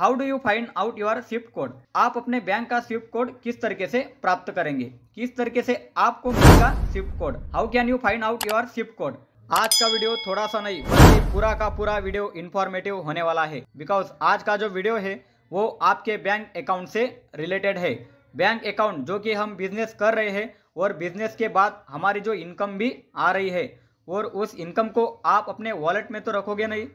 how do you find out your Swift code आप अपने bank का स्विफ्ट कोड किस तरीके से प्राप्त करेंगे किस तरीके से आपको मिलेगा SWIFT code how can you find out your Swift code आज का वीडियो थोड़ा सा नहीं बल्कि पूरा का पूरा वीडियो इन्फॉर्मेटिव होने वाला है बिकॉज आज का जो वीडियो है वो आपके बैंक अकाउंट से रिलेटेड है बैंक अकाउंट जो कि हम बिजनेस कर रहे हैं और बिजनेस के बाद हमारी जो इनकम भी आ रही है और उस इनकम को आप अपने वॉलेट में तो रखोगे नहीं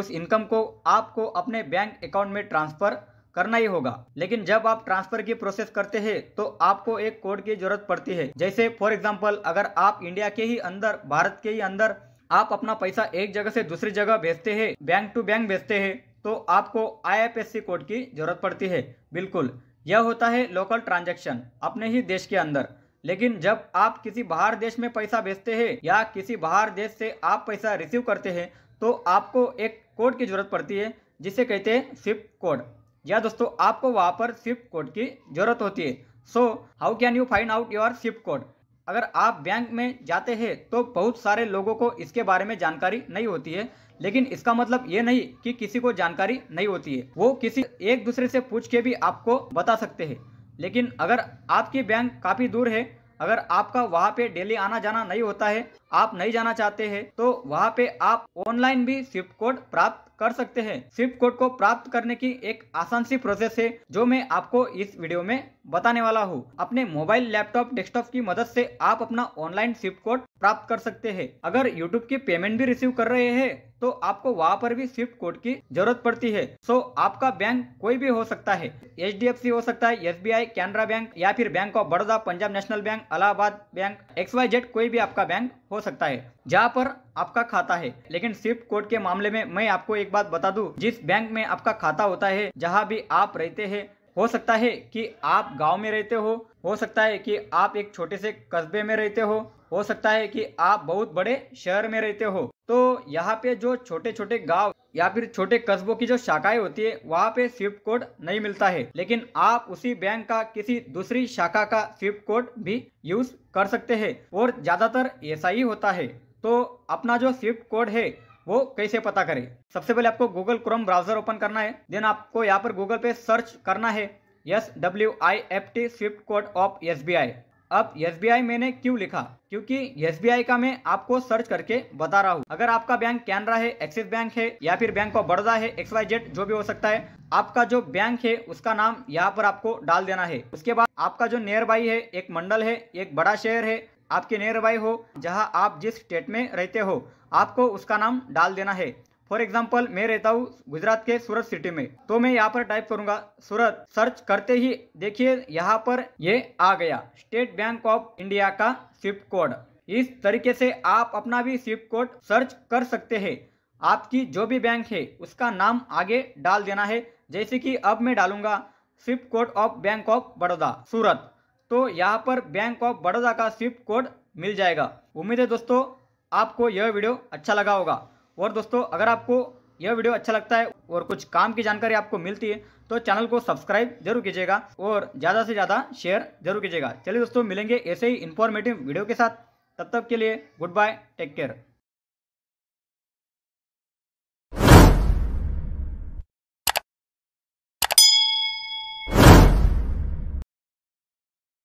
उस इनकम को आपको अपने बैंक अकाउंट में ट्रांसफ़र करना ही होगा लेकिन जब आप ट्रांसफर की प्रोसेस करते हैं तो आपको एक कोड की जरूरत पड़ती है जैसे फॉर एग्जाम्पल अगर आप इंडिया के ही अंदर भारत के ही अंदर आप अपना पैसा एक जगह से दूसरी जगह भेजते हैं बैंक टू बैंक भेजते हैं तो आपको आई कोड की जरूरत पड़ती है बिल्कुल यह होता है लोकल ट्रांजेक्शन अपने ही देश के अंदर लेकिन जब आप किसी बाहर देश में पैसा भेजते हैं या किसी बाहर देश से आप पैसा रिसीव करते हैं तो आपको एक कोड की ज़रूरत पड़ती है जिसे कहते हैं स्विफ्ट कोड या दोस्तों आपको वहाँ पर स्विफ्ट कोड की ज़रूरत होती है so how can you find out your Swift code अगर आप बैंक में जाते हैं तो बहुत सारे लोगों को इसके बारे में जानकारी नहीं होती है लेकिन इसका मतलब ये नहीं कि किसी को जानकारी नहीं होती है वो किसी एक दूसरे से पूछ के भी आपको बता सकते हैं लेकिन अगर आपकी बैंक काफ़ी दूर है अगर आपका वहाँ पे डेली आना जाना नहीं होता है आप नहीं जाना चाहते हैं तो वहाँ पे आप ऑनलाइन भी स्विफ्ट कोड प्राप्त कर सकते हैं स्विफ्ट कोड को प्राप्त करने की एक आसान सी प्रोसेस है जो मैं आपको इस वीडियो में बताने वाला हूँ अपने मोबाइल लैपटॉप डेस्कटॉप की मदद से आप अपना ऑनलाइन स्विफ्ट कोड प्राप्त कर सकते हैं अगर यूट्यूब की पेमेंट भी रिसीव कर रहे हैं तो आपको वहाँ पर भी स्विफ्ट कोड की जरूरत पड़ती है सो आपका बैंक कोई भी हो सकता है एच हो सकता है S B I Canara Bank या फिर Bank of Baroda Punjab National Bank Allahabad Bank X Y Z कोई भी आपका बैंक हो सकता है जहाँ पर आपका खाता है लेकिन स्विफ्ट कोड के मामले में मैं आपको एक बात बता दूं जिस बैंक में आपका खाता होता है जहां भी आप रहते हैं हो सकता है कि आप गांव में रहते हो हो सकता है कि आप एक छोटे से कस्बे में रहते हो हो सकता है कि आप बहुत बड़े शहर में रहते हो तो यहाँ पे जो छोटे छोटे गांव या फिर छोटे कस्बों की जो शाखाएं होती है वहाँ पे स्विफ्ट कोड नहीं मिलता है लेकिन आप उसी बैंक का किसी दूसरी शाखा का स्विफ्ट कोड भी यूज कर सकते हैं और ज्यादातर ऐसा ही होता है तो अपना जो स्विफ्ट कोड है वो कैसे पता करें सबसे पहले आपको गूगल क्रोम ब्राउजर ओपन करना है देन आपको यहाँ पर गूगल पे सर्च करना है S W I F T SWIFT code of S B I अब एस बी आई मैंने क्यों लिखा क्योंकि एस बी आई का मैं आपको सर्च करके बता रहा हूँ अगर आपका बैंक कैनरा है एक्सिस बैंक है या फिर बैंक ऑफ बड़ौदा है एक्स वाई जेड जो भी हो सकता है आपका जो बैंक है उसका नाम यहाँ पर आपको डाल देना है उसके बाद आपका जो नियर बाई है एक मंडल है एक बड़ा शहर है आपके नियर बाई हो जहाँ आप जिस स्टेट में रहते हो आपको उसका नाम डाल देना है फॉर एग्जाम्पल मैं रहता हूँ गुजरात के सूरत सिटी में तो मैं यहाँ पर टाइप करूंगा सूरत सर्च करते ही देखिए यहाँ पर ये आ गया स्टेट बैंक ऑफ इंडिया का सिप कोड इस तरीके से आप अपना भी सिप कोड सर्च कर सकते हैं आपकी जो भी बैंक है उसका नाम आगे डाल देना है जैसे कि अब मैं डालूंगा सिप code of Bank of Baroda Surat तो यहाँ पर बैंक ऑफ बड़ौदा का स्विफ्ट कोड मिल जाएगा उम्मीद है दोस्तों आपको यह वीडियो अच्छा लगा होगा और दोस्तों अगर आपको यह वीडियो अच्छा लगता है और कुछ काम की जानकारी आपको मिलती है तो चैनल को सब्सक्राइब जरूर कीजिएगा और ज़्यादा से ज़्यादा शेयर जरूर कीजिएगा चलिए दोस्तों मिलेंगे ऐसे ही इन्फॉर्मेटिव वीडियो के साथ तब तक के लिए गुड बाय टेक केयर